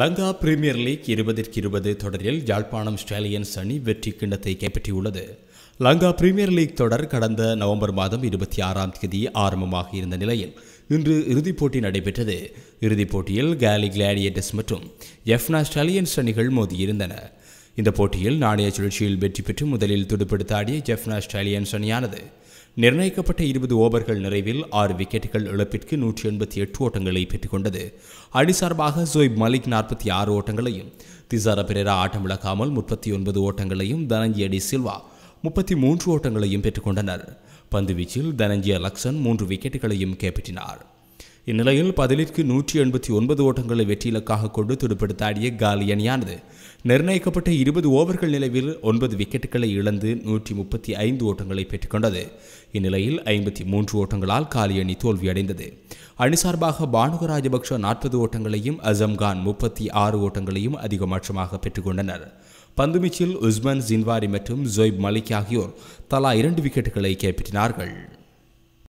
Lanka premier league இருபதிற்கு இருபது தொடரில் Yazhpanam Stallions அணி வெற்றி கிண்ணத்தை கைப்பற்றியுள்ளது லங்கா பிரீமியர் லீக் தொடர் கடந்த நவம்பர் மாதம் இருபத்தி ஆறாம் தேதி ஆரம்பமாக இருந்த நிலையில் இன்று இறுதிப் போட்டி நடைபெற்றது இறுதிப் போட்டியில் கேலி கிளாடியேட்டர்ஸ் மற்றும் எஃப்னா ஸ்டாலியன்ஸ் அணிகள் மோதியிருந்தன இந்த போட்டியில் நாணய சுழற்சியில் வெற்றி பெற்று முதலில் துடுப்படுத்த ஆடிய ஜெஃப்னா ஸ்டாலியன்ஸ் அணியானது நிர்ணயிக்கப்பட்ட இருபது ஓவர்கள் நிறைவில் ஆறு விக்கெட்டுகள் இழப்பிற்கு நூற்றி எண்பத்தி எட்டு ஓட்டங்களை பெற்றுக்கொண்டது அடிசார்பாக சார்பாக மலிக் நாற்பத்தி ஆறு ஓட்டங்களையும் திசார பிரேரா ஆட்டம் விளக்காமல் முப்பத்தி ஒன்பது ஓட்டங்களையும் தனஞ்சிய டி சில்வா முப்பத்தி மூன்று ஓட்டங்களையும் பெற்றுக்கொண்டனர் பந்துவீச்சில் தனஞ்சிய லக்சன் மூன்று விக்கெட்டுகளையும் கைப்பற்றினார் இந்நிலையில் பதிலிற்கு நூற்றி எண்பத்தி ஒன்பது ஓட்டங்களை இலக்காக கொண்டு துடுப்படுத்தாடிய காலி அணியானது நிர்ணயிக்கப்பட்ட இருபது ஓவர்கள் நிலவில் ஒன்பது விக்கெட்டுகளை இழந்து நூற்றி முப்பத்தி ஐந்து ஓட்டங்களை பெற்றுக்கொண்டது இந்நிலையில் ஐம்பத்தி மூன்று ஓட்டங்களால் காலி அணி தோல்வியடைந்தது அணி சார்பாக பானுக ராஜபக்ஷ நாற்பது ஓட்டங்களையும் அசம்கான் முப்பத்தி ஆறு ஓட்டங்களையும் அதிகபட்சமாக பெற்றுக்கொண்டனர் பந்துமிச்சில் உஸ்மன் ஜின்வாரி மற்றும் ஜொய்ப் மலிக் ஆகியோர் தலா இரண்டு விக்கெட்டுகளை கைப்பற்றினார்கள்